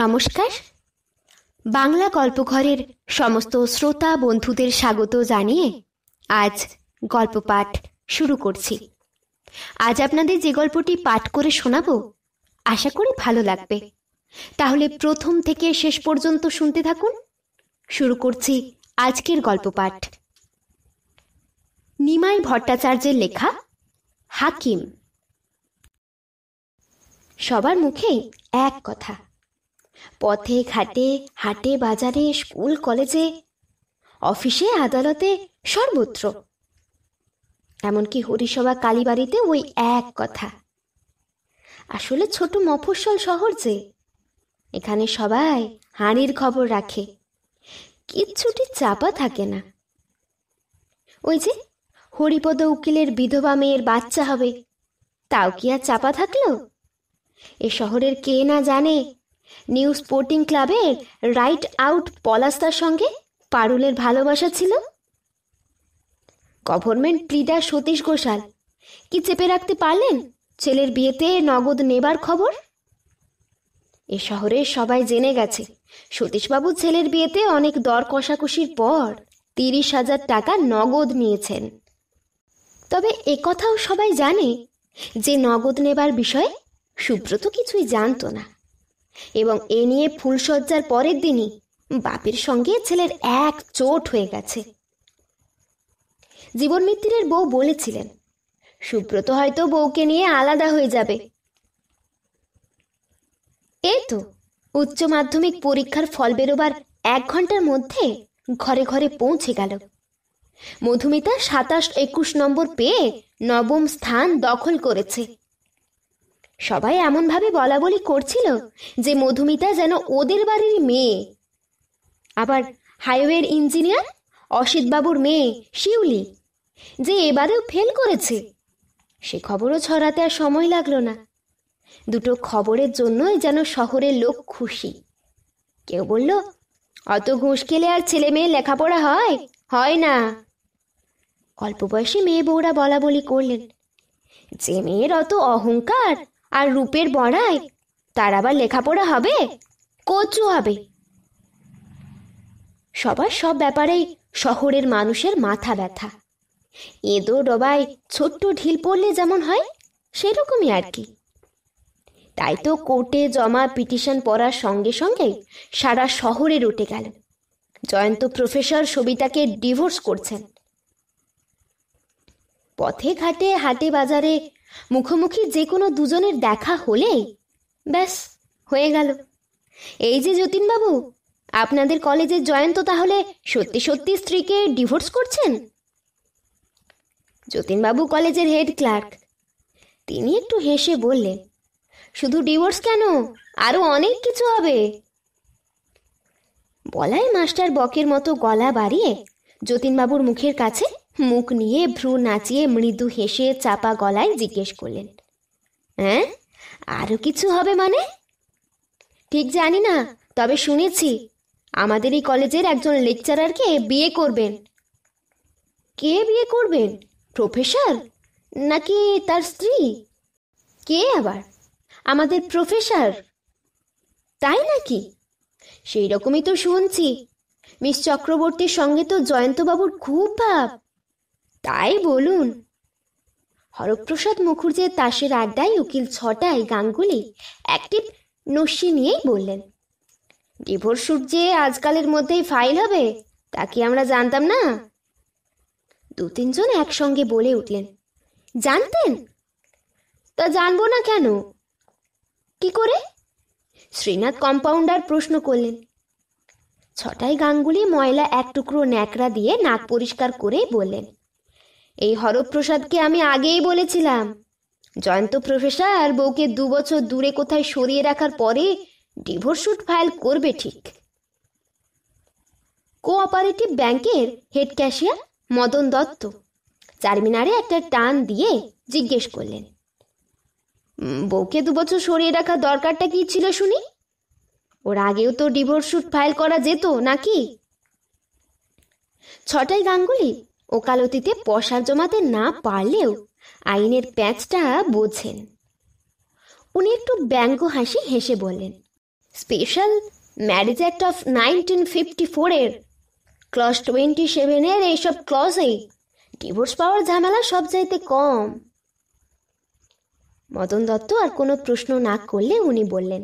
নমস্কার বাংলা গল্পঘরের সমস্ত শ্রোতা বন্ধুদের স্বাগত জানিয়ে আজ গল্প পাঠ শুরু করছি আজ আপনাদের যে গল্পটি পাঠ করে শোনাব আশা করি ভালো লাগবে তাহলে প্রথম থেকে শেষ পর্যন্ত শুনতে থাকুন শুরু করছি আজকের গল্প পাঠ নিমাই ভট্টাচার্যের লেখা হাকিম সবার মুখেই এক কথা পথে ঘাটে হাটে বাজারে স্কুল কলেজে অফিসে আদালতে সর্বত্র এমনকি হরিসভা কালীবাড়িতে ওই এক কথা আসলে ছোট মফস্বল শহর যে এখানে সবাই হাঁড়ির খবর রাখে কিচ্ছুটি চাপা থাকে না ওই যে হরিপদ উকিলের বিধবা মেয়ের বাচ্চা হবে তাও কি আর চাপা থাকলো এ শহরের কে না জানে নিউ স্পোর্টিং ক্লাবের রাইট আউট পলাস্তার সঙ্গে পারুলের ভালোবাসা ছিল গভর্নমেন্ট প্লিডার সতীশ ঘোষাল কি চেপে রাখতে পারলেন ছেলের বিয়েতে নগদ নেবার খবর এ শহরে সবাই জেনে গেছে সতীশবাবু ছেলের বিয়েতে অনেক দর কষাকষির পর তিরিশ হাজার টাকা নগদ নিয়েছেন তবে একথাও সবাই জানে যে নগদ নেবার বিষয়ে সুব্রত কিছুই জানত না এবং এ নিয়ে ফুলশয্যার পরের দিনই বাপের সঙ্গে ছেলের এক চোট হয়ে গেছে জীবন মিত্রের বউ বলেছিলেন সুব্রত হয়তো বউকে নিয়ে আলাদা হয়ে যাবে এ তো উচ্চ মাধ্যমিক পরীক্ষার ফল বেরোবার এক ঘন্টার মধ্যে ঘরে ঘরে পৌঁছে গেল মধুমিতা সাতাশ একুশ নম্বর পেয়ে নবম স্থান দখল করেছে সবাই এমনভাবে বলা বলি করছিল যে মধুমিতা যেন ওদের বাড়ির মেয়ে আবার হাইওয়ের ইঞ্জিনিয়ার অসিতবাবুর মেয়ে শিউলি যে এবারেও ফেল করেছে সে খবরও ছড়াতে আর সময় লাগলো না দুটো খবরের জন্যই যেন শহরের লোক খুশি কেউ বলল অত ঘুষ খেলে আর ছেলে মেয়ে লেখাপড়া হয় হয় না অল্প বয়সে মেয়ে বউরা বলা বলি করলেন যে মেয়ের অত অহংকার আর রূপের বড়ায় তার আবার লেখাপড়া হবে কচু হবে সবার সব ব্যাপারেই শহরের মানুষের মাথা ব্যথা এঁদো ডবায় ছোট্ট ঢিল পড়লে যেমন হয় সেরকমই আর কি তাই তো কোর্টে জমা পিটিশন পড়ার সঙ্গে সঙ্গে সারা শহরে উঠে গেল জয়ন্ত প্রফেসর সবিতাকে ডিভোর্স করছেন পথে ঘাটে হাটে বাজারে মুখোমুখি যে কোনো দুজনের দেখা হলেই ব্যাস হয়ে গেল এই যে যতীনবাবু আপনাদের কলেজের জয়ন্ত তাহলে সত্যি সত্যি স্ত্রীকে ডিভোর্স করছেন যতীনবাবু কলেজের হেড ক্লার্ক তিনি একটু হেসে বললেন শুধু ডিভোর্স কেন আরো অনেক কিছু হবে বলায় মাস্টার বকের মতো গলা বাড়িয়ে যতীনবাবুর মুখের কাছে মুখ নিয়ে ভ্রু নাচিয়ে মৃদু হেসে চাপা গলায় জিজ্ঞেস করলেন হ্যাঁ আরও কিছু হবে মানে ঠিক জানি না তবে শুনেছি আমাদের এই কলেজের একজন লেকচারারকে বিয়ে করবেন কে বিয়ে করবেন প্রফেসর নাকি তার স্ত্রী কে আবার আমাদের প্রফেসর তাই নাকি সেই রকমই তো শুনছি মিস চক্রবর্তীর সঙ্গে তো জয়ন্তবাবুর খুব ভাব তাই বলুন হরপ্রসাদ মুখুর্জের তাসের আড্ডায় উকিল ছটায় গাঙ্গুলি একটি নস্যি নিয়েই বললেন ডিভোর সুট যে আজকালের মধ্যেই ফাইল হবে তা কি আমরা জানতাম না দু তিনজন একসঙ্গে বলে উঠলেন জানতেন তা জানবো না কেন কি করে শ্রীনাথ কম্পাউন্ডার প্রশ্ন করলেন ছটাই গাঙ্গুলি ময়লা এক টুকরো ন্যাকড়া দিয়ে নাক পরিষ্কার করে বললেন এই হরপ্রসাদকে আমি আগেই বলেছিলাম জয়ন্ত প্রফেসর বউকে দু বছর দূরে কোথায় সরিয়ে রাখার পরে ডিভোর্স ফাইল করবে ঠিক কোঅপারেটিভ ব্যাংকের হেড ক্যাশিয়ার মদন দত্ত চারমিনারে একটা টান দিয়ে জিজ্ঞেস করলেন বউকে দু বছর সরিয়ে রাখার দরকারটা কি ছিল শুনি ওর আগেও তো ডিভোর্স ফাইল করা যেত নাকি ছটাই গাঙ্গুলি ওকালতিতে পশা জমাতে না পারলেও আইনের প্যাঁচটা বোঝেন উনি একটু ব্যঙ্গ হাসি হেসে বললেন special marriage act of nineteen fifty ফোরের ক্লস টোয়েন্টি সেভেনের এইসব ক্লসেই ডিভোর্স পাওয়ার ঝামেলা সব চাইতে কম মদন দত্ত আর কোনো প্রশ্ন না করলে উনি বললেন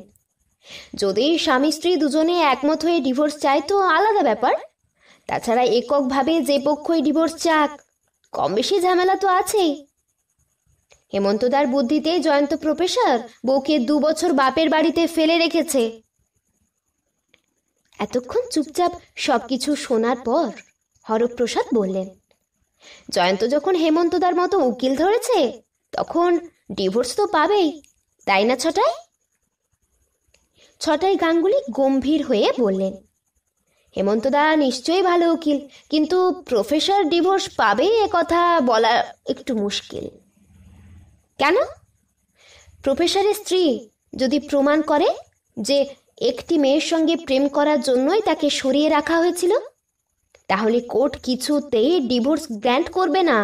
যদি স্বামী স্ত্রী দুজনে একমত হয়ে ডিভোর্স চায় তো আলাদা ব্যাপার তাছাড়া এককভাবে যে পক্ষই ডিভোর্স চাক কম বেশি ঝামেলা তো আছেই হেমন্তদার বুদ্ধিতে জয়ন্ত প্রফেসর বউকে দু বছর বাপের বাড়িতে ফেলে রেখেছে এতক্ষণ চুপচাপ সবকিছু শোনার পর হরপ্রসাদ বললেন জয়ন্ত যখন হেমন্তদার মতো উকিল ধরেছে তখন ডিভোর্স তো পাবেই তাই না ছটায় ছটায় গাঙ্গুলি গম্ভীর হয়ে বললেন হেমন্তদা নিশ্চয়ই ভালো উকিল কিন্তু প্রফেসর ডিভোর্স পাবে এ কথা বলা একটু মুশকিল কেন প্রফেসরের স্ত্রী যদি প্রমাণ করে যে একটি মেয়ের সঙ্গে প্রেম করার জন্যই তাকে সরিয়ে রাখা হয়েছিল তাহলে কোর্ট কিছুতেই ডিভোর্স গ্র্যান্ট করবে না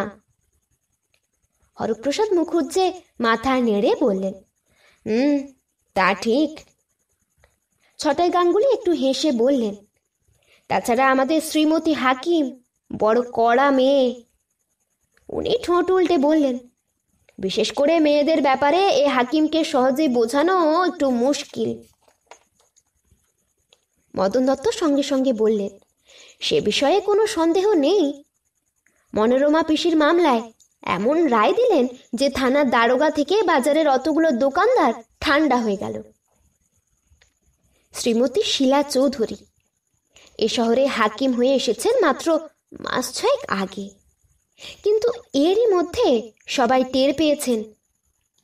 হরপ্রসাদ মুখুজ্জে মাথা নেড়ে বললেন হুম তা ঠিক ছটাই গাঙ্গুলি একটু হেসে বললেন তাছাড়া আমাদের শ্রীমতী হাকিম বড় কড়া মেয়ে উনি ঠোঁট উল্টে বললেন বিশেষ করে মেয়েদের ব্যাপারে এ হাকিমকে সহজে বোঝানো একটু মুশকিল মদন দত্ত সঙ্গে সঙ্গে বললেন সে বিষয়ে কোনো সন্দেহ নেই মনোরমা পিসির মামলায় এমন রায় দিলেন যে থানার দারোগা থেকে বাজারের অতগুলো দোকানদার ঠান্ডা হয়ে গেল শ্রীমতী শিলা চৌধুরী এ শহরে হাকিম হয়ে এসেছেন মাত্র মাস ছয়েক আগে কিন্তু এরই মধ্যে সবাই টের পেয়েছেন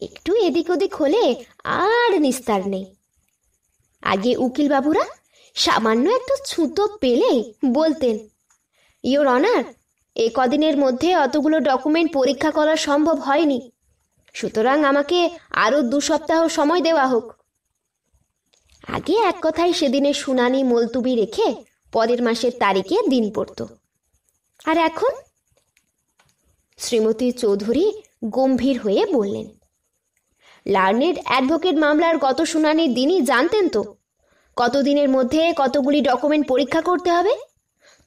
একটু এদিক ওদিক হলে আর নিস্তার নেই আগে উকিলবাবুরা সামান্য একটা ছুতো পেলে বলতেন ইওর অনার এ কদিনের মধ্যে অতগুলো ডকুমেন্ট পরীক্ষা করা সম্ভব হয়নি সুতরাং আমাকে আরও দু সপ্তাহ সময় দেওয়া হোক আগে এক কথায় সেদিনে শুনানি মলতুবি রেখে পরের মাসের তারিখে দিন পড়ত আর এখন শ্রীমতী চৌধুরী গম্ভীর হয়ে বললেন লার্নেড অ্যাডভোকেট মামলার গত শুনানির দিনই জানতেন তো কতদিনের মধ্যে কতগুলি ডকুমেন্ট পরীক্ষা করতে হবে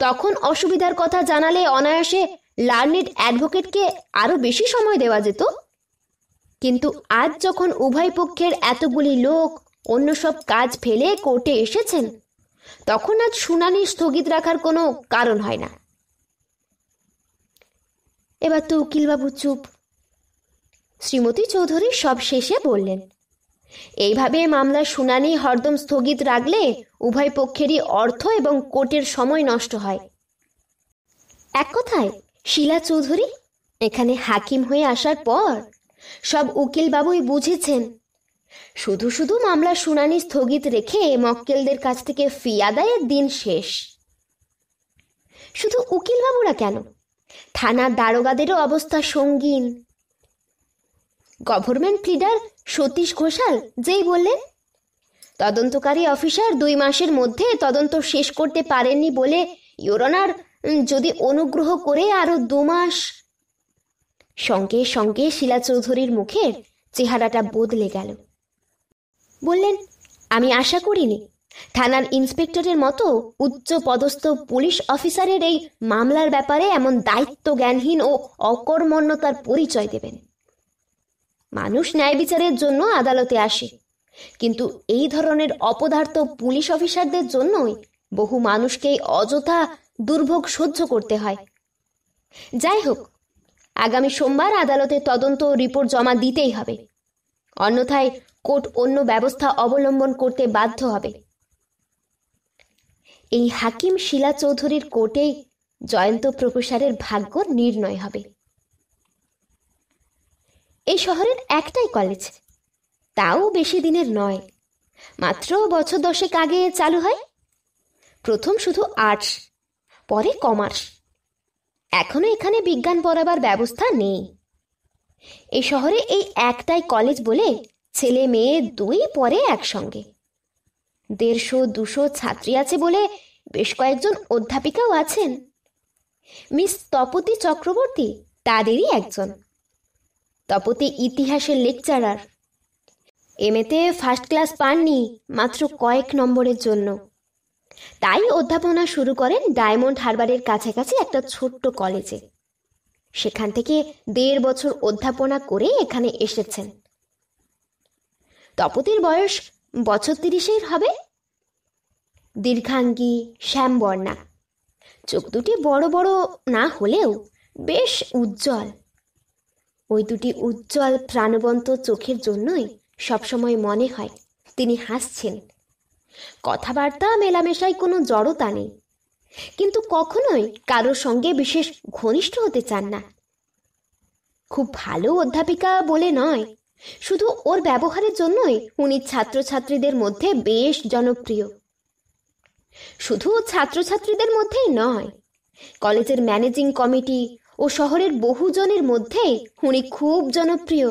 তখন অসুবিধার কথা জানালে অনায়াসে লার্নেড অ্যাডভোকেটকে আরও বেশি সময় দেওয়া যেত কিন্তু আজ যখন উভয় পক্ষের এতগুলি লোক অন্য সব কাজ ফেলে কোর্টে এসেছেন তখন আজ শুনানি স্থগিত রাখার কোনো কারণ হয় না এবার তো উকিলবাবু চুপ শ্রীমতী চৌধুরী সব শেষে বললেন এইভাবে মামলার শুনানি হরদম স্থগিত রাখলে উভয় পক্ষেরই অর্থ এবং কোর্টের সময় নষ্ট হয় এক কথায় শিলা চৌধুরী এখানে হাকিম হয়ে আসার পর সব উকিলবাবুই বুঝেছেন শুধু শুধু মামলার শুনানি স্থগিত রেখে মক্কেলদের কাছ থেকে ফি আদায়ের দিন শেষ শুধু উকিলবাবুরা কেন থানার দারোগাদেরও অবস্থা সঙ্গীন গভর্নমেন্ট লিডার সতীশ ঘোষাল যেই বললেন তদন্তকারী অফিসার দুই মাসের মধ্যে তদন্ত শেষ করতে পারেননি বলে ইউরনার যদি অনুগ্রহ করে আরো দু মাস সঙ্গে সঙ্গে শিলা চৌধুরীর মুখের চেহারাটা বদলে গেল বললেন আমি আশা করিনি থানার ইন্সপেক্টরের মতো উচ্চ পদস্থ পুলিশ অফিসারের এই মামলার ব্যাপারে এমন দায়িত্ব জ্ঞানহীন ও অকর্মণ্যতার পরিচয় দেবেন মানুষ ন্যায় বিচারের জন্য আদালতে আসে কিন্তু এই ধরনের অপদার্থ পুলিশ অফিসারদের জন্যই বহু মানুষকেই অযথা দুর্ভোগ সহ্য করতে হয় যাই হোক আগামী সোমবার আদালতে তদন্ত রিপোর্ট জমা দিতেই হবে অন্যথায় কোর্ট অন্য ব্যবস্থা অবলম্বন করতে বাধ্য হবে এই হাকিম শিলা চৌধুরীর কোর্টেই জয়ন্ত প্রফেসরের ভাগ্য নির্ণয় হবে এই শহরের একটাই কলেজ তাও বেশি দিনের নয় মাত্র বছর দশেক আগে চালু হয় প্রথম শুধু আর্টস পরে কমার্স এখনো এখানে বিজ্ঞান পড়াবার ব্যবস্থা নেই এই শহরে এই একটাই কলেজ বলে ছেলে মেয়ে দুই পরে একসঙ্গে দেড়শো দুশো ছাত্রী আছে বলে বেশ কয়েকজন অধ্যাপিকাও আছেন মিস তপতি চক্রবর্তী তাদেরই একজন তপতি ইতিহাসের লেকচারার এমএতে ফার্স্ট ক্লাস পাননি মাত্র কয়েক নম্বরের জন্য তাই অধ্যাপনা শুরু করেন ডায়মন্ড হারবারের কাছাকাছি একটা ছোট্ট কলেজে সেখান থেকে দেড় বছর অধ্যাপনা করে এখানে এসেছেন তপতির বয়স বছর তিরিশের হবে দীর্ঘাঙ্গী শ্যামবর্ণা চোখ দুটি বড় বড় না হলেও বেশ উজ্জ্বল ওই দুটি উজ্জ্বল প্রাণবন্ত চোখের জন্যই সবসময় মনে হয় তিনি হাসছেন কথাবার্তা মেলামেশায় কোনো জড়তা নেই কিন্তু কখনোই কারোর সঙ্গে বিশেষ ঘনিষ্ঠ হতে চান না খুব ভালো অধ্যাপিকা বলে নয় শুধু ওর ব্যবহারের জন্যই উনি ছাত্রছাত্রীদের মধ্যে বেশ জনপ্রিয় শুধু ছাত্রছাত্রীদের মধ্যেই নয় কলেজের ম্যানেজিং কমিটি ও শহরের বহুজনের মধ্যেই উনি খুব জনপ্রিয়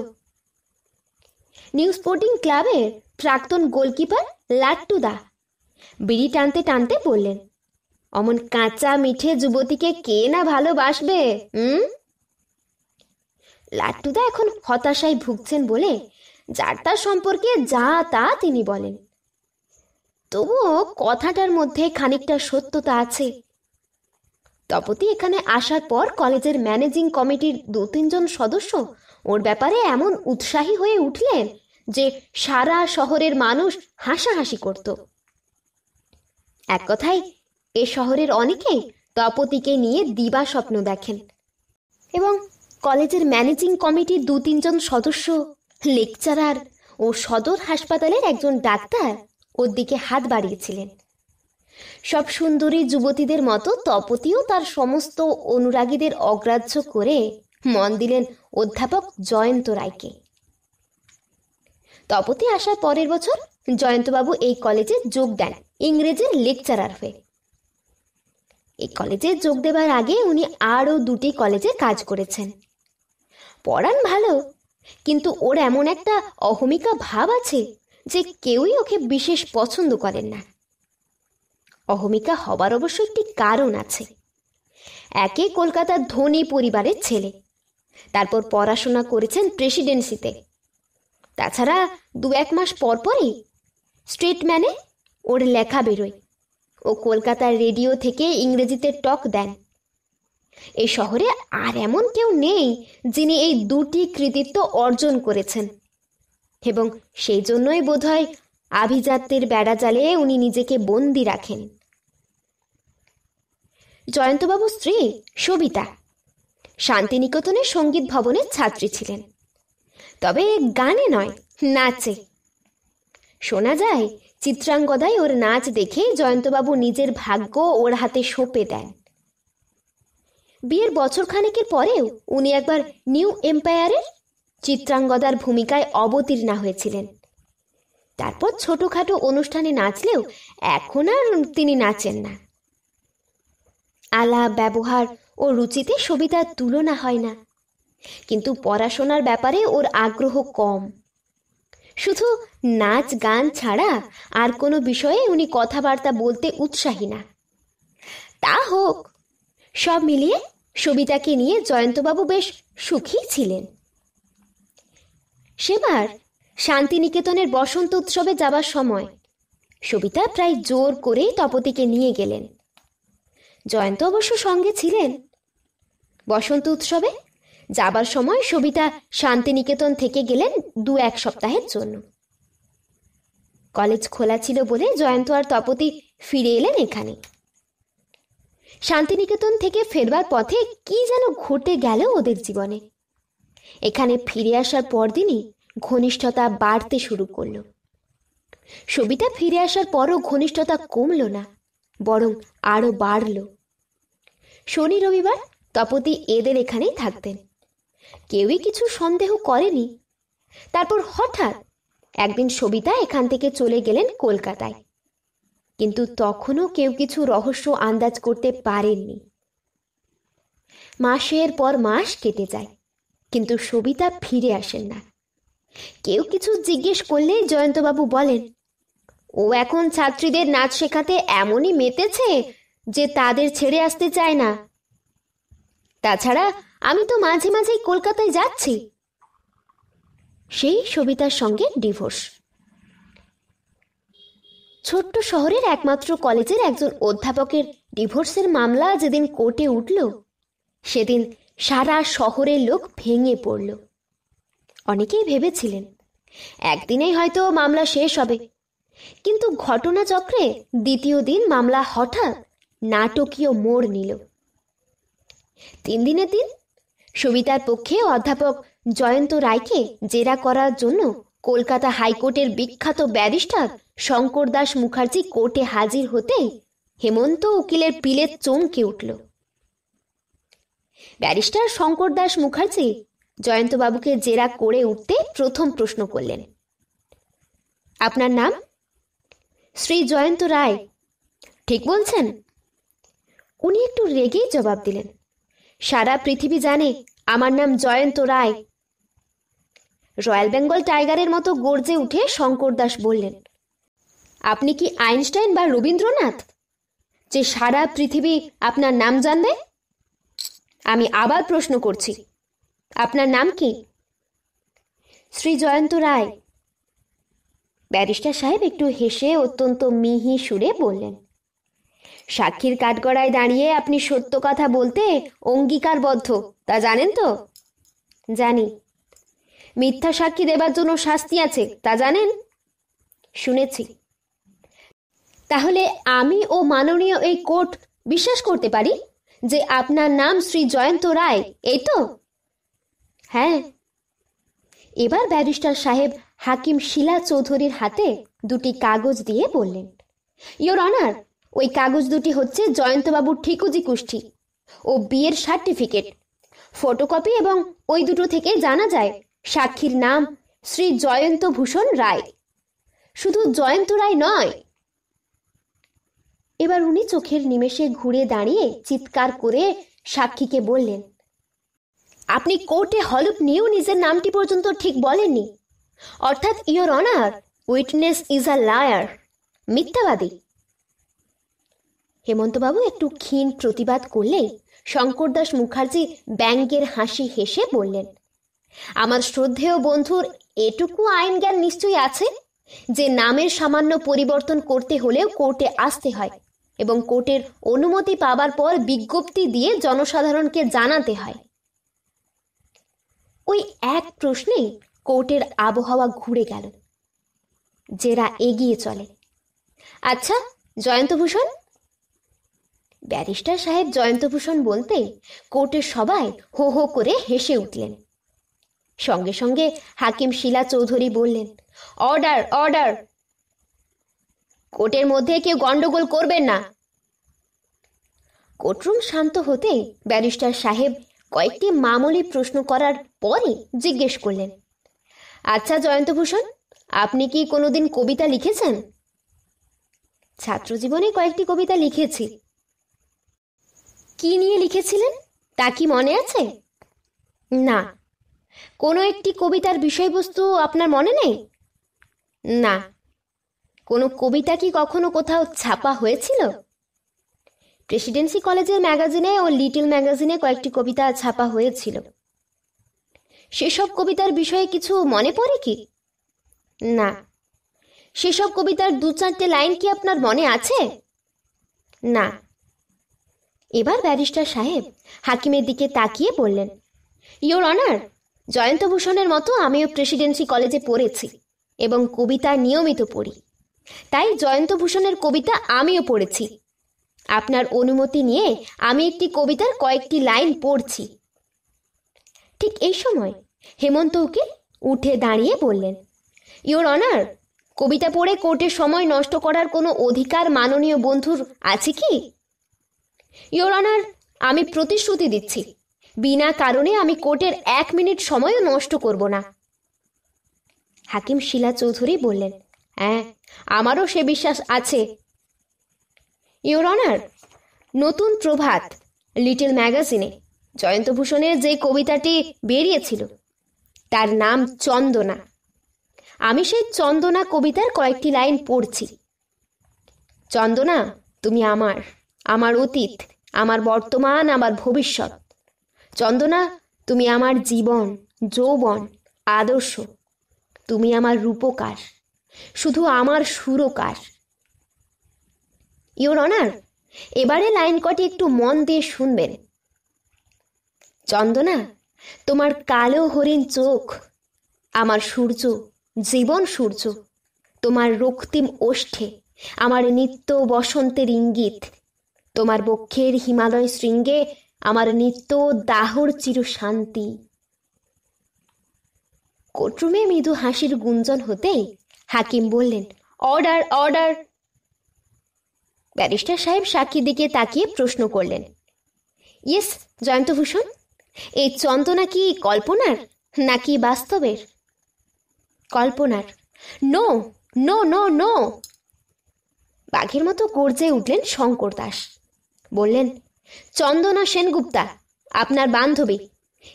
নিউ স্পোর্টিং ক্লাবের প্রাক্তন গোলকিপার লাট্টু দা বিড়ি টানতে টানতে বললেন অমন কাঁচা মিঠে যুবতীকে কে না ভালোবাসবে হুম লাট্টুদা এখন হতাশায় ভুগছেন বলে যার তার সম্পর্কে যা তা তিনি বলেন তবুও কথাটার মধ্যে খানিকটা সত্যতা আছে তপতি এখানে আসার পর কলেজের ম্যানেজিং কমিটির দু তিনজন সদস্য ওর ব্যাপারে এমন উৎসাহী হয়ে উঠলেন যে সারা শহরের মানুষ হাসাহাসি করত এক কথায় এ শহরের অনেকেই তপতিকে নিয়ে দিবা স্বপ্ন দেখেন এবং কলেজের ম্যানেজিং কমিটির দু তিনজন সদস্য লেকচারার ও সদর হাসপাতালের একজন ডাক্তার ওর দিকে হাত বাড়িয়েছিলেন সব সুন্দরী যুবতীদের মতো তপতিও তার সমস্ত অনুরাগীদের অগ্রাহ্য করে মন দিলেন অধ্যাপক জয়ন্ত রায়কে তপতি আসার পরের বছর জয়ন্তবাবু এই কলেজে যোগ দেন ইংরেজের লেকচারার হয়ে এই কলেজে যোগ দেবার আগে উনি আরও দুটি কলেজে কাজ করেছেন পড়ান ভালো কিন্তু ওর এমন একটা অহমিকা ভাব আছে যে কেউই ওকে বিশেষ পছন্দ করেন না অহমিকা হবার অবশ্য একটি কারণ আছে একে কলকাতার ধনী পরিবারের ছেলে তারপর পড়াশোনা করেছেন প্রেসিডেন্সিতে তাছাড়া দু এক মাস পর পরই স্ট্রিটম্যানে ওর লেখা বেরোয় ও কলকাতার রেডিও থেকে ইংরেজিতে টক দেন এই শহরে আর এমন কেউ নেই যিনি এই দুটি কৃতিত্ব অর্জন করেছেন এবং সেই জন্যই বোধহয় আভিজাত্যের জালে উনি নিজেকে বন্দি রাখেন জয়ন্তবাবু স্ত্রী সবিতা শান্তিনিকেতনের সঙ্গীত ভবনের ছাত্রী ছিলেন তবে গানে নয় নাচে শোনা যায় চিত্রাঙ্গদায় ওর নাচ দেখে জয়ন্তবাবু নিজের ভাগ্য ওর হাতে সঁপে দেয় বিয়ের বছরখানেকের পরেও উনি একবার নিউ এম্পায়ারের চিত্রাঙ্গদার ভূমিকায় অবতীর্ণা হয়েছিলেন তারপর ছোটখাটো অনুষ্ঠানে নাচলেও এখন আর তিনি নাচেন না আলাপ ব্যবহার ও রুচিতে সবিতার তুলনা হয় না কিন্তু পড়াশোনার ব্যাপারে ওর আগ্রহ কম শুধু নাচ গান ছাড়া আর কোনো বিষয়ে উনি কথাবার্তা বলতে উৎসাহী না তা হোক সব মিলিয়ে সবিতাকে নিয়ে জয়ন্তবাবু বেশ সুখী ছিলেন সেবার শান্তিনিকেতনের বসন্ত উৎসবে যাবার সময় সবিতা প্রায় জোর করেই তপতিকে নিয়ে গেলেন জয়ন্ত অবশ্য সঙ্গে ছিলেন বসন্ত উৎসবে যাবার সময় সবিতা শান্তিনিকেতন থেকে গেলেন দু এক সপ্তাহের জন্য কলেজ খোলা ছিল বলে জয়ন্ত আর তপতি ফিরে এলেন এখানে শান্তিনিকেতন থেকে ফেরবার পথে কি যেন ঘটে গেল ওদের জীবনে এখানে ফিরে আসার পরদিনই ঘনিষ্ঠতা বাড়তে শুরু করল সবিতা ফিরে আসার পরও ঘনিষ্ঠতা কমল না বরং আরও বাড়ল শনি রবিবার তপতি এদের এখানেই থাকতেন কেউই কিছু সন্দেহ করেনি তারপর হঠাৎ একদিন সবিতা এখান থেকে চলে গেলেন কলকাতায় কিন্তু তখনও কেউ কিছু রহস্য আন্দাজ করতে পারেননি মাসের পর মাস কেটে যায় কিন্তু সবিতা ফিরে আসেন না কেউ কিছু জিজ্ঞেস করলে জয়ন্তবাবু বলেন ও এখন ছাত্রীদের নাচ শেখাতে এমনই মেতেছে যে তাদের ছেড়ে আসতে চায় না তাছাড়া আমি তো মাঝে মাঝেই কলকাতায় যাচ্ছি সেই সবিতার সঙ্গে ডিভোর্স ছোট্ট শহরের একমাত্র কলেজের একজন অধ্যাপকের ডিভোর্সের মামলা যেদিন কোর্টে উঠল সেদিন সারা শহরের লোক ভেঙে পড়ল অনেকেই ভেবেছিলেন একদিনেই হয়তো মামলা শেষ হবে কিন্তু ঘটনাচক্রে দ্বিতীয় দিন মামলা হঠাৎ নাটকীয় মোড় নিল তিন দিনের দিন সবিতার পক্ষে অধ্যাপক জয়ন্ত রায়কে জেরা করার জন্য কলকাতা হাইকোর্টের বিখ্যাত ব্যারিস্টার শঙ্কর দাস মুখার্জি কোর্টে হাজির হতেই হেমন্ত উকিলের পিলে চমকে উঠল ব্যারিস্টার দাস মুখার্জি জয়ন্তবাবুকে জেরা করে উঠতে প্রথম প্রশ্ন করলেন আপনার নাম শ্রী জয়ন্ত রায় ঠিক বলছেন উনি একটু রেগেই জবাব দিলেন সারা পৃথিবী জানে আমার নাম জয়ন্ত রায় রয়্যাল বেঙ্গল টাইগারের মতো গর্জে উঠে শঙ্কর দাস বললেন আপনি কি আইনস্টাইন বা রবীন্দ্রনাথ যে সারা পৃথিবী আপনার নাম জানবে আমি আবার প্রশ্ন করছি আপনার নাম কি শ্রী জয়ন্ত রায় ব্যারিস্টার সাহেব একটু হেসে অত্যন্ত মিহি সুরে বললেন সাক্ষীর কাঠগড়ায় দাঁড়িয়ে আপনি সত্য কথা বলতে অঙ্গীকারবদ্ধ তা জানেন তো জানি মিথ্যা সাক্ষী দেবার জন্য শাস্তি আছে তা জানেন শুনেছি তাহলে আমি ও মাননীয় এই কোর্ট বিশ্বাস করতে পারি যে আপনার নাম শ্রী জয়ন্ত রায় এই তো হ্যাঁ এবার ব্যারিস্টার সাহেব হাকিম শিলা চৌধুরীর হাতে দুটি কাগজ দিয়ে বললেন ইয়োর অনার ওই কাগজ দুটি হচ্ছে জয়ন্তবাবুর ঠিকুজি কুষ্ঠি ও বিয়ের সার্টিফিকেট ফটোকপি এবং ওই দুটো থেকে জানা যায় সাক্ষীর নাম শ্রী জয়ন্ত ভূষণ রায় শুধু জয়ন্ত রায় নয় এবার উনি চোখের নিমেষে ঘুরে দাঁড়িয়ে চিৎকার করে সাক্ষীকে বললেন আপনি কোর্টে হলুপ নিয়েও নিজের নামটি পর্যন্ত ঠিক বলেননি অর্থাৎ your honour witness is a liar মিথ্যাবাদী হেমন্তবাবু একটু ক্ষীণ প্রতিবাদ করলেই শঙ্করদাস মুখার্জি ব্যাঙ্গের হাসি হেসে বললেন আমার শ্রদ্ধেয় বন্ধুর এটুকু আইন জ্ঞান নিশ্চয়ই আছে যে নামের সামান্য পরিবর্তন করতে হলেও কোর্টে আসতে হয় এবং কোর্টের অনুমতি পাবার পর বিজ্ঞপ্তি দিয়ে জনসাধারণকে জানাতে হয় ওই এক প্রশ্নেই কোর্টের আবহাওয়া ঘুরে গেল জেরা এগিয়ে চলে আচ্ছা জয়ন্তভূষণ ব্যারিস্টার সাহেব জয়ন্তভূষণ বলতে কোর্টের সবাই হো হো করে হেসে উঠলেন সঙ্গে সঙ্গে হাকিম শিলা চৌধুরী বললেন অর্ডার অর্ডার কোর্টের মধ্যে কেউ গন্ডগোল করবেন না কোর্টরুম শান্ত হতে ব্যারিস্টার সাহেব কয়েকটি মামুলি প্রশ্ন করার পরে জিজ্ঞেস করলেন আচ্ছা জয়ন্তভূষণ আপনি কি কোনোদিন কবিতা লিখেছেন ছাত্রজীবনে কয়েকটি কবিতা লিখেছি কি নিয়ে লিখেছিলেন তা কি মনে আছে না কোনো একটি কবিতার বিষয়বস্তু আপনার মনে নেই না কোনো কবিতা কি কখনো কোথাও ছাপা হয়েছিল প্রেসিডেন্সি কলেজের ম্যাগাজিনে ও লিটল ম্যাগাজিনে কয়েকটি কবিতা ছাপা হয়েছিল সেসব কবিতার বিষয়ে কিছু মনে পড়ে কি না সেসব কবিতার দু চারটে লাইন কি আপনার মনে আছে না এবার ব্যারিস্টার সাহেব হাকিমের দিকে তাকিয়ে বললেন ইউর অনার জয়ন্তভূষণের মতো আমিও প্রেসিডেন্সি কলেজে পড়েছি এবং কবিতা নিয়মিত পড়ি তাই জয়ন্তভূষণের কবিতা আমিও পড়েছি আপনার অনুমতি নিয়ে আমি একটি কবিতার কয়েকটি লাইন পড়ছি ঠিক এই সময় হেমন্ত ওকে উঠে দাঁড়িয়ে বললেন ইওর অনার কবিতা পড়ে কোর্টে সময় নষ্ট করার কোনো অধিকার মাননীয় বন্ধুর আছে কি ইওর অনার আমি প্রতিশ্রুতি দিচ্ছি বিনা কারণে আমি কোর্টের এক মিনিট সময়ও নষ্ট করব না হাকিম শিলা চৌধুরী বললেন হ্যাঁ আমারও সে বিশ্বাস আছে ইউর অনার নতুন প্রভাত লিটল ম্যাগাজিনে জয়ন্তভূষণের যে কবিতাটি বেরিয়েছিল তার নাম চন্দনা আমি সেই চন্দনা কবিতার কয়েকটি লাইন পড়ছি চন্দনা তুমি আমার আমার অতীত আমার বর্তমান আমার ভবিষ্যৎ চন্দনা তুমি আমার জীবন যৌবন আদর্শ তুমি আমার রূপকার শুধু আমার সুরকার ইউর অনার এবারে লাইন কটি একটু মন দিয়ে শুনবেন চন্দনা তোমার কালো হরিণ চোখ আমার সূর্য জীবন সূর্য তোমার রক্তিম ওষ্ঠে আমার নিত্য বসন্তের ইঙ্গিত তোমার বক্ষের হিমালয় শৃঙ্গে আমার নিত্য দাহর চির শান্তি কোর্টরুমে মৃদু হাসির গুঞ্জন হতেই হাকিম বললেন অর্ডার অর্ডার ব্যারিস্টার সাহেব সাক্ষীর দিকে তাকিয়ে প্রশ্ন করলেন ইয়েস জয়ন্তভূষণ এই চন্দনা কি কল্পনার নাকি বাস্তবের কল্পনার নো নো নো নো বাঘের মতো গর্জে উঠলেন শঙ্কর দাস বললেন চন্দনা সেনগুপ্তা আপনার বান্ধবী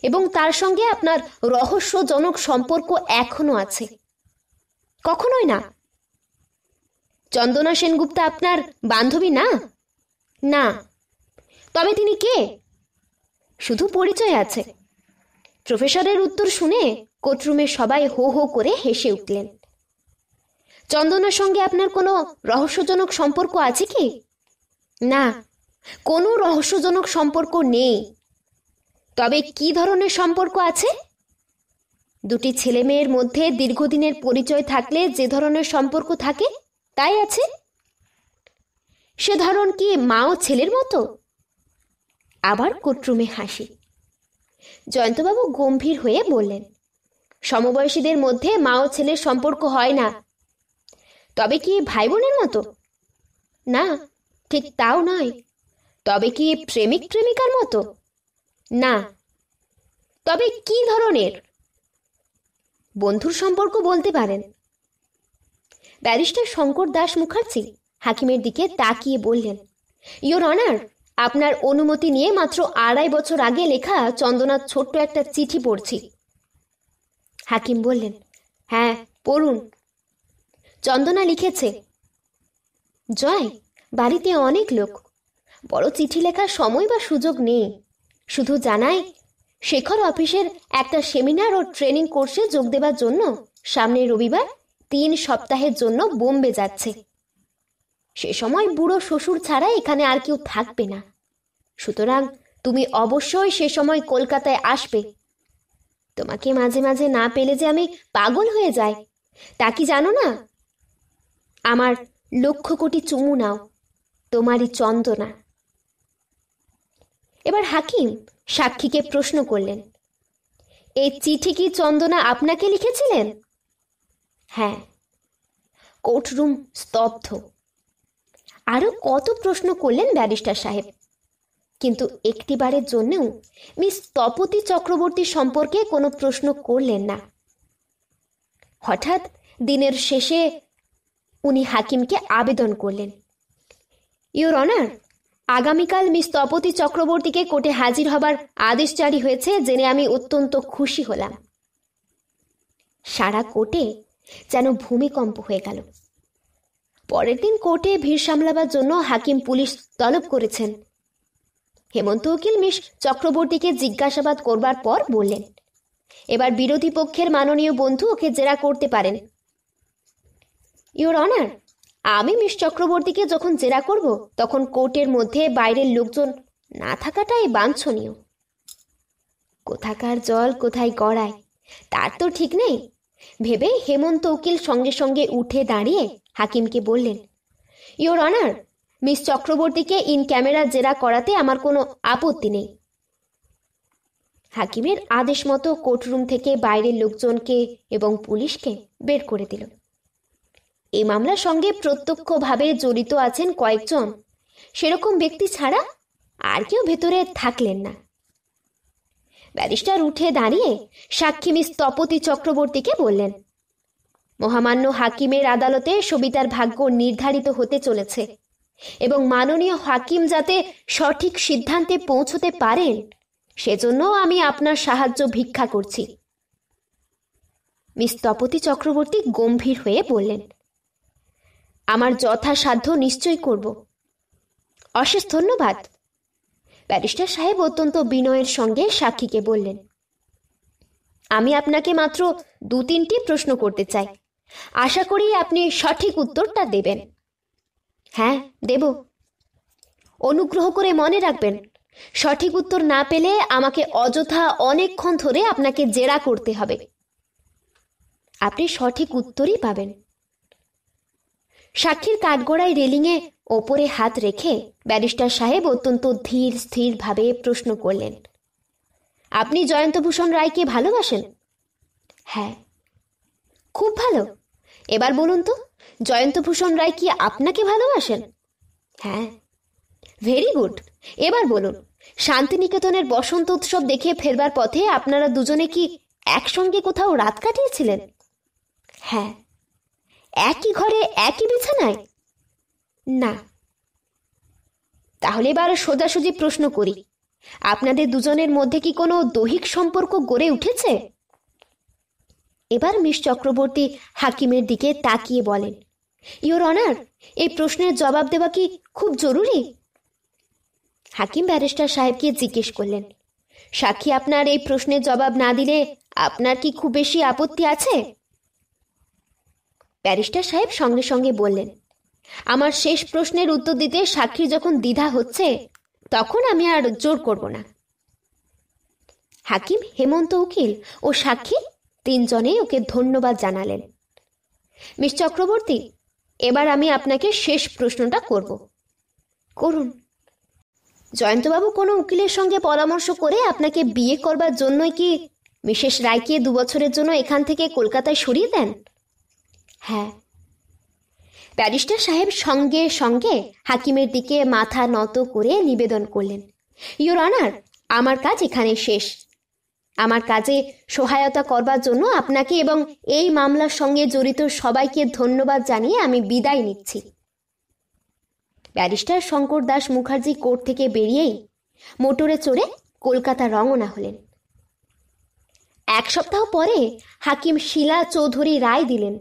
এবং তার সঙ্গে আপনার রহস্যজনক সম্পর্ক এখনো আছে কখনোই না চন্দনা সেনগুপ্তা আপনার বান্ধবী না না তবে তিনি কে শুধু পরিচয় আছে প্রফেসরের উত্তর শুনে কোর্টরুমের সবাই হো হো করে হেসে উঠলেন চন্দনার সঙ্গে আপনার কোনো রহস্যজনক সম্পর্ক আছে কি না কোনো রহস্যজনক সম্পর্ক নেই তবে কি ধরনের সম্পর্ক আছে দুটি ছেলেমেয়ের মধ্যে দীর্ঘদিনের পরিচয় থাকলে যে ধরনের সম্পর্ক থাকে তাই আছে সে ধরন কি মা ও ছেলের মতো আবার কোটরুমে হাসি জয়ন্তবাবু গম্ভীর হয়ে বললেন সমবয়সীদের মধ্যে মা ও ছেলের সম্পর্ক হয় না তবে কি ভাই বোনের মতো না ঠিক তাও নয় তবে কি প্রেমিক প্রেমিকার মতো না তবে কি ধরনের বন্ধুর সম্পর্ক বলতে পারেন ব্যারিস্টার শঙ্কর দাস মুখার্জি হাকিমের দিকে তাকিয়ে বললেন ইয়োর অনার আপনার অনুমতি নিয়ে মাত্র আড়াই বছর আগে লেখা চন্দনার ছোট্ট একটা চিঠি পড়ছি হাকিম বললেন হ্যাঁ পড়ুন চন্দনা লিখেছে জয় বাড়িতে অনেক লোক বড় চিঠি লেখার সময় বা সুযোগ নেই শুধু জানায় শেখর অফিসের একটা সেমিনার ও ট্রেনিং কোর্সে যোগ দেবার জন্য সামনে রবিবার তিন সপ্তাহের জন্য বোম্বে যাচ্ছে সে সময় বুড়ো শ্বশুর ছাড়া এখানে আর কেউ থাকবে না সুতরাং তুমি অবশ্যই সে সময় কলকাতায় আসবে তোমাকে মাঝে মাঝে না পেলে যে আমি পাগল হয়ে যাই তা কি জানো না আমার লক্ষ কোটি চুমু নাও তোমারই চন্দনা এবার হাকিম সাক্ষীকে প্রশ্ন করলেন এই চিঠি কি চন্দনা আপনাকে লিখেছিলেন হ্যাঁ কোর্টরুম স্তব্ধ আরও কত প্রশ্ন করলেন ব্যারিস্টার সাহেব কিন্তু একটিবারের জন্যেও মিস তপতি চক্রবর্তী সম্পর্কে কোনো প্রশ্ন করলেন না হঠাৎ দিনের শেষে উনি হাকিমকে আবেদন করলেন ইউর অনার আগামীকাল মিস তপতি চক্রবর্তীকে কোর্টে হাজির হবার আদেশ জারি হয়েছে জেনে আমি অত্যন্ত খুশি হলাম সারা কোর্টে যেন ভূমিকম্প হয়ে গেল পরের দিন কোর্টে ভিড় সামলাবার জন্য হাকিম পুলিশ তলব করেছেন হেমন্ত উকিল মিস চক্রবর্তীকে জিজ্ঞাসাবাদ করবার পর বললেন এবার বিরোধী পক্ষের মাননীয় বন্ধু ওকে জেরা করতে পারেন ইউর অনার আমি মিস চক্রবর্তীকে যখন জেরা করব তখন কোর্টের মধ্যে বাইরের লোকজন না থাকাটাই বাঞ্ছনীয় কোথাকার জল কোথায় গড়ায় তার তো ঠিক নেই ভেবে হেমন্ত উকিল সঙ্গে সঙ্গে উঠে দাঁড়িয়ে হাকিমকে বললেন ইওর অনার মিস চক্রবর্তীকে ইন ক্যামেরা জেরা করাতে আমার কোনো আপত্তি নেই হাকিমের আদেশ মতো কোর্টরুম থেকে বাইরের লোকজনকে এবং পুলিশকে বের করে দিল এই মামলার সঙ্গে প্রত্যক্ষভাবে জড়িত আছেন কয়েকজন সেরকম ব্যক্তি ছাড়া আর কেউ ভেতরে থাকলেন না ব্যারিস্টার উঠে দাঁড়িয়ে সাক্ষী মিস তপতি চক্রবর্তীকে বললেন মহামান্য হাকিমের আদালতে সবিতার ভাগ্য নির্ধারিত হতে চলেছে এবং মাননীয় হাকিম যাতে সঠিক সিদ্ধান্তে পৌঁছতে পারেন সেজন্য আমি আপনার সাহায্য ভিক্ষা করছি মিস তপতি চক্রবর্তী গম্ভীর হয়ে বললেন আমার যথাসাধ্য নিশ্চয় করব অশেষ ধন্যবাদ ব্যারিস্টার সাহেব অত্যন্ত বিনয়ের সঙ্গে সাক্ষীকে বললেন আমি আপনাকে মাত্র দু তিনটি প্রশ্ন করতে চাই আশা করি আপনি সঠিক উত্তরটা দেবেন হ্যাঁ দেব অনুগ্রহ করে মনে রাখবেন সঠিক উত্তর না পেলে আমাকে অযথা অনেকক্ষণ ধরে আপনাকে জেরা করতে হবে আপনি সঠিক উত্তরই পাবেন সাক্ষীর কাঠগড়ায় রেলিংয়ে ওপরে হাত রেখে ব্যারিস্টার সাহেব অত্যন্ত ধীর স্থিরভাবে প্রশ্ন করলেন আপনি জয়ন্তভূষণ রায়কে ভালোবাসেন হ্যাঁ খুব ভালো এবার বলুন তো জয়ন্তভূষণ রায় কি আপনাকে ভালোবাসেন হ্যাঁ ভেরি গুড এবার বলুন শান্তিনিকেতনের বসন্ত উৎসব দেখে ফেরবার পথে আপনারা দুজনে কি একসঙ্গে কোথাও রাত কাটিয়েছিলেন হ্যাঁ একই ঘরে একই বিছানায় না তাহলে এবার সোজাসুজি প্রশ্ন করি আপনাদের দুজনের মধ্যে কি কোনো দৈহিক সম্পর্ক গড়ে উঠেছে এবার মিস চক্রবর্তী হাকিমের দিকে তাকিয়ে বলেন ইওর অনার এই প্রশ্নের জবাব দেওয়া কি খুব জরুরি হাকিম ব্যারিস্টার সাহেবকে জিজ্ঞেস করলেন সাক্ষী আপনার এই প্রশ্নের জবাব না দিলে আপনার কি খুব বেশি আপত্তি আছে ব্যারিস্টার সাহেব সঙ্গে সঙ্গে বললেন আমার শেষ প্রশ্নের উত্তর দিতে সাক্ষী যখন দ্বিধা হচ্ছে তখন আমি আর জোর করব না হাকিম হেমন্ত উকিল ও সাক্ষী তিনজনে ওকে ধন্যবাদ জানালেন মিস চক্রবর্তী এবার আমি আপনাকে শেষ প্রশ্নটা করব করুন জয়ন্তবাবু কোনো উকিলের সঙ্গে পরামর্শ করে আপনাকে বিয়ে করবার জন্যই কি মিসেস রায়কে দুবছরের জন্য এখান থেকে কলকাতায় সরিয়ে দেন হ্যাঁ ব্যারিস্টার সাহেব সঙ্গে সঙ্গে হাকিমের দিকে মাথা নত করে নিবেদন করলেন ইউর অনার আমার কাজ এখানে শেষ আমার কাজে সহায়তা করবার জন্য আপনাকে এবং এই মামলার সঙ্গে জড়িত সবাইকে ধন্যবাদ জানিয়ে আমি বিদায় নিচ্ছি ব্যারিস্টার শঙ্কর দাস মুখার্জি কোর্ট থেকে বেরিয়েই মোটরে চড়ে কলকাতা রঙনা হলেন এক সপ্তাহ পরে হাকিম শিলা চৌধুরী রায় দিলেন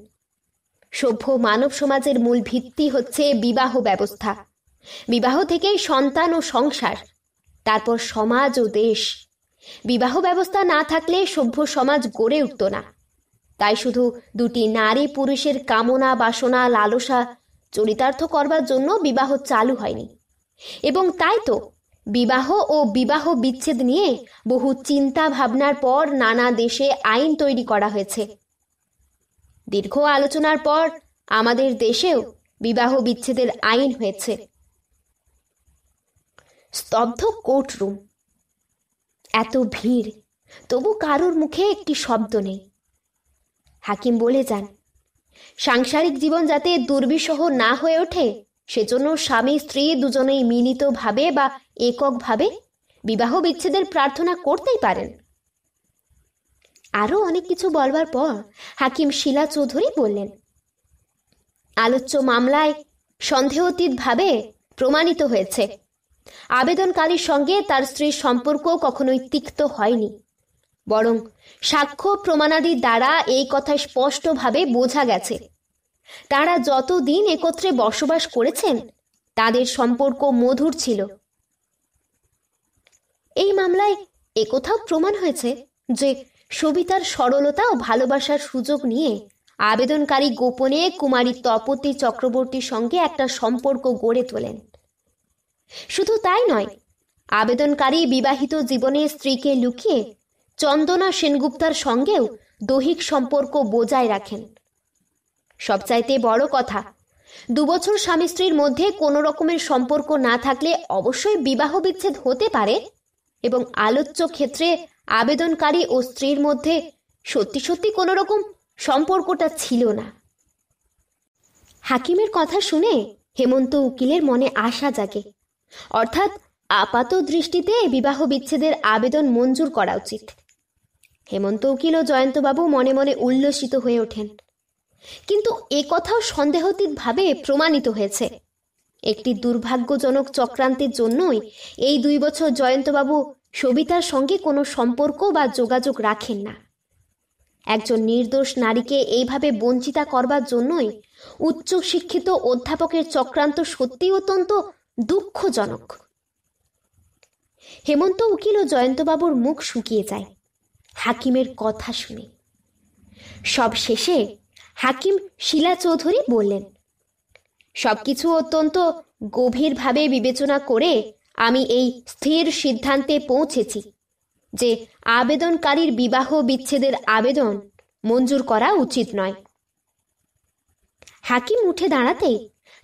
সভ্য মানব সমাজের মূল ভিত্তি হচ্ছে বিবাহ ব্যবস্থা বিবাহ থেকেই সন্তান ও সংসার তারপর সমাজ ও দেশ বিবাহ ব্যবস্থা না থাকলে সভ্য সমাজ গড়ে উঠত না তাই শুধু দুটি নারী পুরুষের কামনা বাসনা লালসা চরিতার্থ করবার জন্য বিবাহ চালু হয়নি এবং তাই তো বিবাহ ও বিবাহ বিচ্ছেদ নিয়ে বহু চিন্তা ভাবনার পর নানা দেশে আইন তৈরি করা হয়েছে দীর্ঘ আলোচনার পর আমাদের দেশেও বিবাহ বিচ্ছেদের আইন হয়েছে স্তব্ধ কোর্টরুম এত ভিড় তবু কারোর মুখে একটি শব্দ নেই হাকিম বলে যান সাংসারিক জীবন যাতে দুর্বিষহ না হয়ে ওঠে সেজন্য স্বামী স্ত্রী দুজনেই মিলিতভাবে বা এককভাবে বিবাহ বিচ্ছেদের প্রার্থনা করতেই পারেন আরও অনেক কিছু বলবার পর হাকিম শিলা চৌধুরী বললেন আলোচ্য মামলায় সন্দেহতীতভাবে প্রমাণিত হয়েছে আবেদনকারীর সঙ্গে তার স্ত্রীর সম্পর্ক কখনোই তিক্ত হয়নি বরং সাক্ষ্য প্রমাণাদি দ্বারা এই কথা স্পষ্টভাবে বোঝা গেছে তারা যতদিন একত্রে বসবাস করেছেন তাদের সম্পর্ক মধুর ছিল এই মামলায় একথাও প্রমাণ হয়েছে যে সবিতার সরলতা ও ভালোবাসার সুযোগ নিয়ে আবেদনকারী গোপনে কুমারী তপতী চক্রবর্তীর সঙ্গে একটা সম্পর্ক গড়ে তোলেন শুধু তাই নয় আবেদনকারী বিবাহিত জীবনে স্ত্রীকে লুকিয়ে চন্দনা সেনগুপ্তার সঙ্গেও দৈহিক সম্পর্ক বজায় রাখেন সবচাইতে বড় কথা দুবছর স্বামী স্ত্রীর মধ্যে কোনো রকমের সম্পর্ক না থাকলে অবশ্যই বিবাহ বিচ্ছেদ হতে পারে এবং আলোচ্য ক্ষেত্রে আবেদনকারী ও স্ত্রীর মধ্যে সত্যি সত্যি কোনো রকম সম্পর্কটা ছিল না হাকিমের কথা শুনে হেমন্ত উকিলের মনে আশা জাগে অর্থাৎ আপাত দৃষ্টিতে বিবাহ বিচ্ছেদের আবেদন মঞ্জুর করা উচিত হেমন্ত উকিল ও জয়ন্তবাবু মনে মনে উল্লসিত হয়ে ওঠেন কিন্তু এ কথাও সন্দেহাতীতভাবে প্রমাণিত হয়েছে একটি দুর্ভাগ্যজনক চক্রান্তের জন্যই এই দুই বছর জয়ন্তবাবু সবিতার সঙ্গে কোনো সম্পর্ক বা যোগাযোগ রাখেন না একজন নির্দোষ নারীকে এইভাবে বঞ্চিতা করবার জন্যই উচ্চ শিক্ষিত অধ্যাপকের চক্রান্ত সত্যি অত্যন্ত দুঃখজনক হেমন্ত উকিল ও জয়ন্তবাবুর মুখ শুকিয়ে যায় হাকিমের কথা শুনে সব শেষে হাকিম শিলা চৌধুরী বললেন সবকিছু অত্যন্ত গভীরভাবে বিবেচনা করে আমি এই স্থির সিদ্ধান্তে পৌঁছেছি যে আবেদনকারীর বিবাহ বিচ্ছেদের আবেদন মঞ্জুর করা উচিত নয় হাকিম উঠে দাঁড়াতে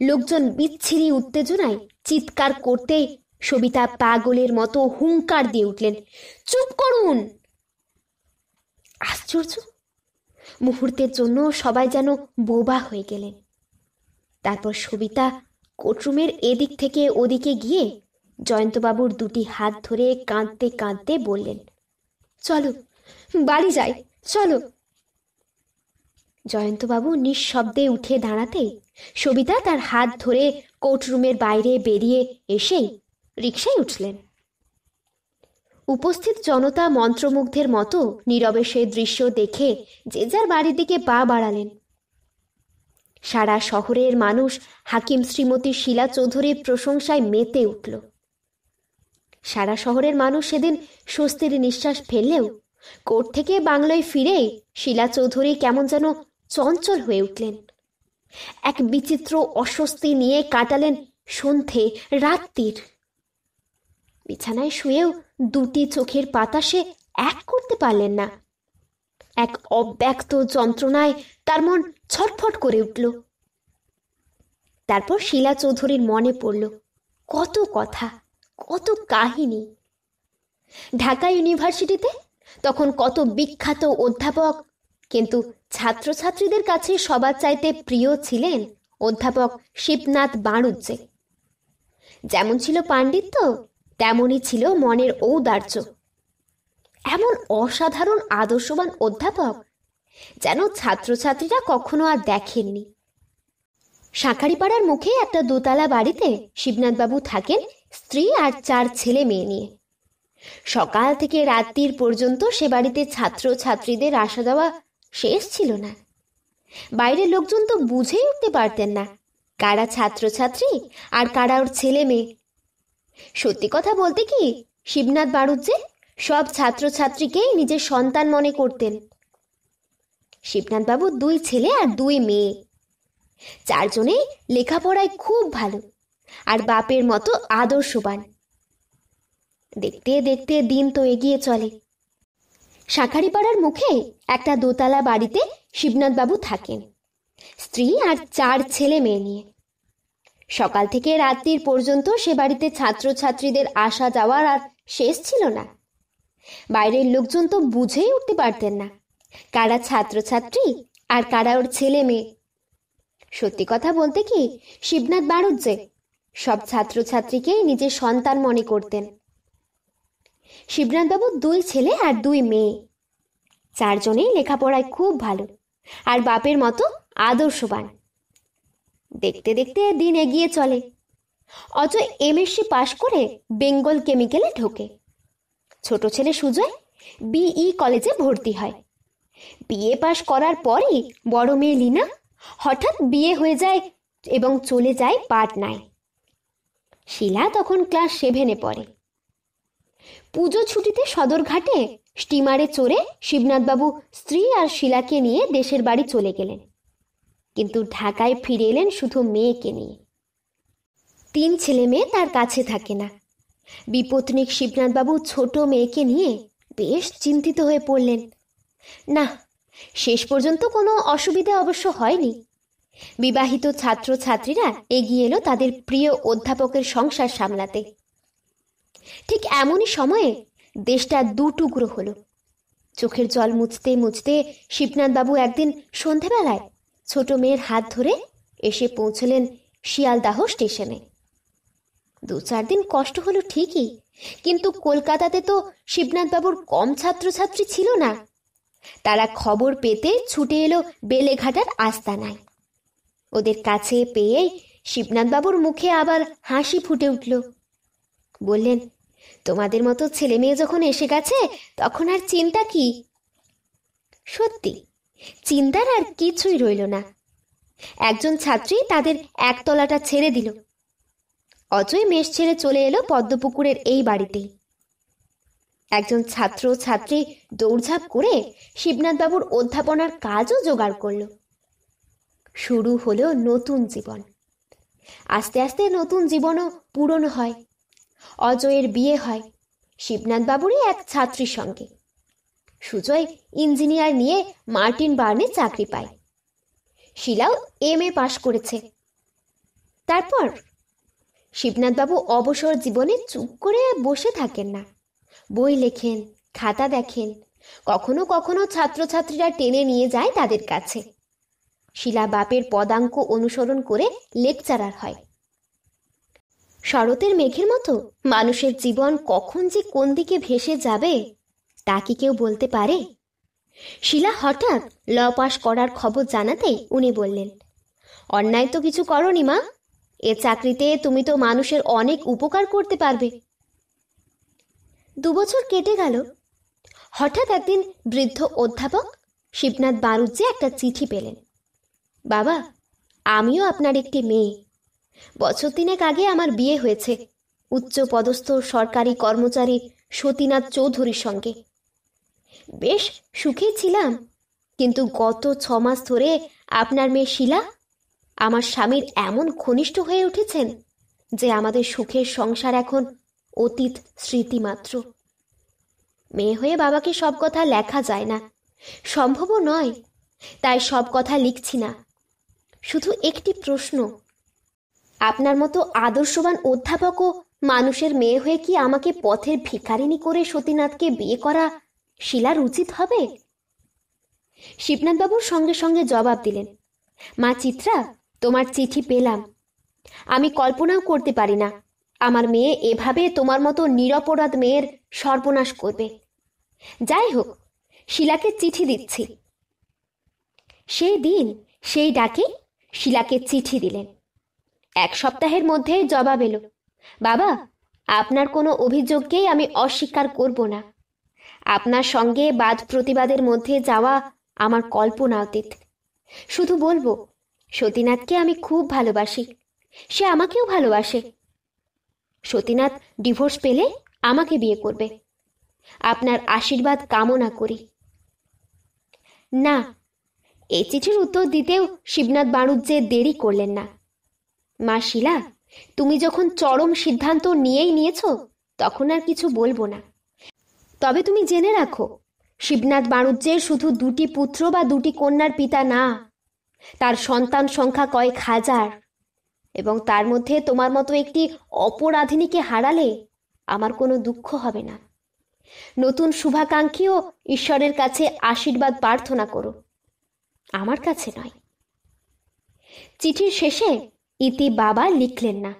লোকজন বিচ্ছিরি উত্তেজনায় চিৎকার করতে সবিতা পাগলের মতো হুঙ্কার দিয়ে উঠলেন চুপ করুন আশ্চর্য মুহূর্তের জন্য সবাই যেন বোবা হয়ে গেলেন তারপর সবিতা কোর্টরুমের এদিক থেকে ওদিকে গিয়ে জয়ন্তবাবুর দুটি হাত ধরে কাঁদতে কাঁদতে বললেন চলো বাড়ি যাই চলো জয়ন্তবাবু নিঃশব্দে উঠে দাঁড়াতে সবিতা তার হাত ধরে কোর্টরুমের বাইরে বেরিয়ে এসেই রিক্সায় উঠলেন উপস্থিত জনতা মন্ত্রমুগ্ধের মতো নীরবে সে দৃশ্য দেখে যে যার বাড়ির দিকে পা বাড়ালেন সারা শহরের মানুষ হাকিম শ্রীমতী শিলা চৌধুরীর প্রশংসায় মেতে উঠল সারা শহরের মানুষ সেদিন স্বস্তির নিঃশ্বাস ফেললেও কোর্ট থেকে বাংলায় ফিরেই শিলা চৌধুরী কেমন যেন চঞ্চল হয়ে উঠলেন এক বিচিত্র অস্বস্তি নিয়ে কাটালেন সন্ধে রাত্রির বিছানায় শুয়েও দুটি চোখের পাতাসে এক করতে পারলেন না এক অব্যক্ত যন্ত্রণায় তার মন ছটফট করে উঠল তারপর শিলা চৌধুরীর মনে পড়ল কত কথা কত কাহিনী ঢাকা ইউনিভার্সিটিতে তখন কত বিখ্যাত অধ্যাপক কিন্তু ছাত্রছাত্রীদের কাছে সবার চাইতে প্রিয় ছিলেন অধ্যাপক শিবনাথ বাণুজ্যে যেমন ছিল পাণ্ডিত্য তেমনই ছিল মনের ঔদার্য এমন অসাধারণ আদর্শবান অধ্যাপক যেন ছাত্রছাত্রীরা কখনো আর দেখেননি শাঁখারিপাড়ার মুখে একটা দোতলা বাড়িতে শিবনাথবাবু থাকেন স্ত্রী আর চার ছেলে মেয়ে নিয়ে সকাল থেকে রাত্রির পর্যন্ত সে বাড়িতে ছাত্র ছাত্রীদের আসা দেওয়া শেষ ছিল না বাইরের লোকজন তো বুঝেই উঠতে পারতেন না কারা ছাত্রছাত্রী আর কারা ওর ছেলে মেয়ে সত্যি কথা বলতে কি শিবনাথ বাড়ুজ্জে সব ছাত্রছাত্রীকেই নিজের সন্তান মনে করতেন শিবনাথ বাবু দুই ছেলে আর দুই মেয়ে চারজনে লেখাপড়ায় খুব ভালো আর বাপের মতো আদর্শবান দেখতে দেখতে দিন তো এগিয়ে চলে শাঁখারিপাড়ার মুখে একটা দোতলা বাড়িতে শিবনাথবাবু থাকেন স্ত্রী আর চার ছেলে মেয়ে নিয়ে সকাল থেকে রাত্রির পর্যন্ত সে বাড়িতে ছাত্রছাত্রীদের আসা যাওয়ার আর শেষ ছিল না বাইরের লোকজন তো বুঝেই উঠতে পারতেন না কারা ছাত্রছাত্রী আর কারা ওর ছেলে মেয়ে সত্যি কথা বলতে কি শিবনাথ বাড়ুজ্জে সব ছাত্রছাত্রীকেই নিজের সন্তান মনে করতেন শিবনাথবাবু দুই ছেলে আর দুই মেয়ে চারজনেই লেখাপড়ায় খুব ভালো আর বাপের মতো আদর্শবান দেখতে দেখতে দিন এগিয়ে চলে অজয় এমএসসি পাশ করে বেঙ্গল কেমিক্যালে ঢোকে ছোট ছেলে সুজয় বিই কলেজে ভর্তি হয় বিএ পাশ করার পরই বড় মেয়ে লীনা হঠাৎ বিয়ে হয়ে যায় এবং চলে যায় পাটনায় শিলা তখন ক্লাস সেভেনে পড়ে পুজো ছুটিতে সদরঘাটে স্টিমারে চড়ে শিবনাথবাবু স্ত্রী আর শিলাকে নিয়ে দেশের বাড়ি চলে গেলেন কিন্তু ঢাকায় ফিরে এলেন শুধু মেয়েকে নিয়ে তিন ছেলে মেয়ে তার কাছে থাকে না বিপত্নিক শিবনাথবাবু ছোট মেয়েকে নিয়ে বেশ চিন্তিত হয়ে পড়লেন না শেষ পর্যন্ত কোনো অসুবিধা অবশ্য হয়নি বিবাহিত ছাত্রছাত্রীরা এগিয়ে এলো তাদের প্রিয় অধ্যাপকের সংসার সামলাতে ঠিক এমনই সময়ে দেশটা দুটুকরো হলো চোখের জল মুছতে মুছতে শিবনাথবাবু একদিন সন্ধেবেলায় ছোট মেয়ের হাত ধরে এসে পৌঁছলেন শিয়ালদাহ স্টেশনে দু চার দিন কষ্ট হলো ঠিকই কিন্তু কলকাতাতে তো শিবনাথবাবুর কম ছাত্রছাত্রী ছিল না তারা খবর পেতে ছুটে এলো বেলেঘাটার আস্তানায় ওদের কাছে পেয়ে শিবনাথবাবুর মুখে আবার হাসি ফুটে উঠল বললেন তোমাদের মতো ছেলে মেয়ে যখন এসে গেছে তখন আর চিন্তা কি সত্যি চিন্তার আর কিছুই রইল না একজন ছাত্রী তাদের একতলাটা ছেড়ে দিল অজয় মেষ ছেড়ে চলে এলো পদ্মপুকুরের এই বাড়িতে একজন ছাত্র ছাত্রী দৌড়ঝাঁপ করে শিবনাথবাবুর অধ্যাপনার কাজও জোগাড় করলো শুরু হলো নতুন জীবন আস্তে আস্তে নতুন জীবনও পূরণ হয় অজয়ের বিয়ে হয় শিবনাথ বাবুরই এক ছাত্রীর সঙ্গে সুজয় ইঞ্জিনিয়ার নিয়ে মার্টিন বার্নে চাকরি পায় শিলাও এম এ পাশ করেছে তারপর শিবনাথবাবু অবসর জীবনে চুপ করে বসে থাকেন না বই লেখেন খাতা দেখেন কখনো কখনো ছাত্রছাত্রীরা টেনে নিয়ে যায় তাদের কাছে শিলা বাপের পদাঙ্ক অনুসরণ করে লেকচারার হয় শরতের মেঘের মতো মানুষের জীবন কখন যে কোন দিকে ভেসে যাবে তা কি কেউ বলতে পারে শিলা হঠাৎ ল পাশ করার খবর জানাতে উনি বললেন অন্যায় তো কিছু করনি মা এ চাকরিতে তুমি তো মানুষের অনেক উপকার করতে পারবে দুবছর কেটে গেল হঠাৎ একদিন বৃদ্ধ অধ্যাপক শিবনাথ বারুজ্জে একটা চিঠি পেলেন বাবা আমিও আপনার একটি মেয়ে বছর তিনেক আগে আমার বিয়ে হয়েছে উচ্চ পদস্থ সরকারি কর্মচারী সতীনাথ চৌধুরীর সঙ্গে বেশ সুখে ছিলাম কিন্তু গত ছ মাস ধরে আপনার মেয়ে শিলা আমার স্বামীর এমন ঘনিষ্ঠ হয়ে উঠেছেন যে আমাদের সুখের সংসার এখন অতীত স্মৃতিমাত্র মেয়ে হয়ে বাবাকে সব কথা লেখা যায় না সম্ভবও নয় তাই সব কথা লিখছি না শুধু একটি প্রশ্ন আপনার মতো আদর্শবান অধ্যাপকও মানুষের মেয়ে হয়ে কি আমাকে পথের ভিকারিনী করে সতীনাথকে বিয়ে করা শিলার উচিত হবে শিবনাথবাবুর সঙ্গে সঙ্গে জবাব দিলেন মা চিত্রা তোমার চিঠি পেলাম আমি কল্পনাও করতে পারি না আমার মেয়ে এভাবে তোমার মতো নিরপরাধ মেয়ের সর্বনাশ করবে যাই হোক শিলাকে চিঠি দিচ্ছি সেই দিন সেই ডাকে শিলাকে চিঠি দিলেন এক সপ্তাহের মধ্যে জবাব এলো বাবা আপনার কোনো অভিযোগকেই আমি অস্বীকার করব না আপনার সঙ্গে বাদ প্রতিবাদের মধ্যে যাওয়া আমার কল্পনা অতীত শুধু বলবো সতীনাথকে আমি খুব ভালোবাসি সে আমাকেও ভালোবাসে সতীনাথ ডিভোর্স পেলে আমাকে বিয়ে করবে আপনার আশীর্বাদ কামনা করি না এই চিঠির উত্তর দিতেও শিবনাথ বাণুজ্যে দেরি করলেন না মা শিলা তুমি যখন চরম সিদ্ধান্ত নিয়েই নিয়েছ তখন আর কিছু বলবো না তবে তুমি জেনে রাখো শিবনাথ বাণুজ্যের শুধু দুটি পুত্র বা দুটি কন্যার পিতা না তার সন্তান সংখ্যা কয়েক হাজার এবং তার মধ্যে তোমার মতো একটি অপরাধিনীকে হারালে আমার কোনো দুঃখ হবে না নতুন শুভাকাঙ্ক্ষীও ঈশ্বরের কাছে আশীর্বাদ প্রার্থনা করো আমার কাছে নয় চিঠির শেষে ইতি বাবা লিখলেন না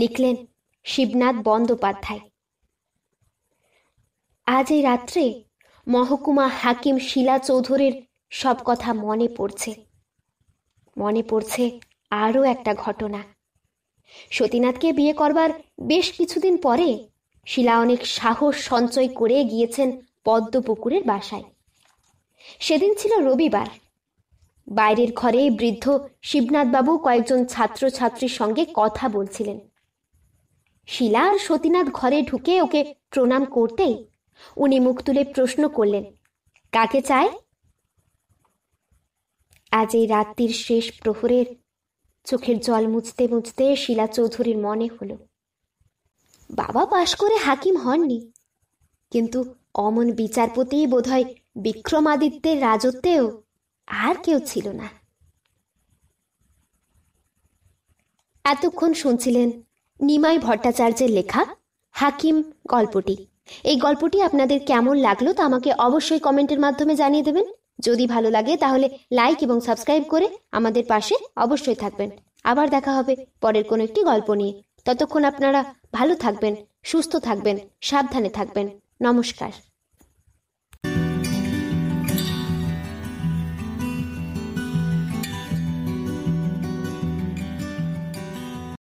লিখলেন শিবনাথ বন্দ্যোপাধ্যায় আজ এই রাত্রে মহকুমা হাকিম শিলা চৌধুরীর সব কথা মনে পড়ছে মনে পড়ছে আরও একটা ঘটনা সতীনাথকে বিয়ে করবার বেশ কিছুদিন পরে শিলা অনেক সাহস সঞ্চয় করে গিয়েছেন পদ্মপুকুরের বাসায় সেদিন ছিল রবিবার বাইরের ঘরে বৃদ্ধ শিবনাথবাবু কয়েকজন ছাত্রছাত্রীর সঙ্গে কথা বলছিলেন শিলা আর সতীনাথ ঘরে ঢুকে ওকে প্রণাম করতেই উনি মুখ তুলে প্রশ্ন করলেন কাকে চায় আজ এই রাত্রির শেষ প্রহরের চোখের জল মুছতে মুছতে শিলা চৌধুরীর মনে হলো বাবা পাশ করে হাকিম হননি কিন্তু অমন বিচারপতি বোধহয় বিক্রমাদিত্যের রাজত্বেও আর কেউ ছিল না এতক্ষণ শুনছিলেন নিমাই ভট্টাচার্যের লেখা হাকিম গল্পটি এই গল্পটি আপনাদের কেমন লাগলো তা আমাকে অবশ্যই কমেন্টের মাধ্যমে জানিয়ে দেবেন যদি ভালো লাগে তাহলে লাইক এবং সাবস্ক্রাইব করে আমাদের পাশে অবশ্যই থাকবেন আবার দেখা হবে পরের কোনো একটি গল্প নিয়ে ততক্ষণ আপনারা ভালো থাকবেন সুস্থ থাকবেন সাবধানে থাকবেন নমস্কার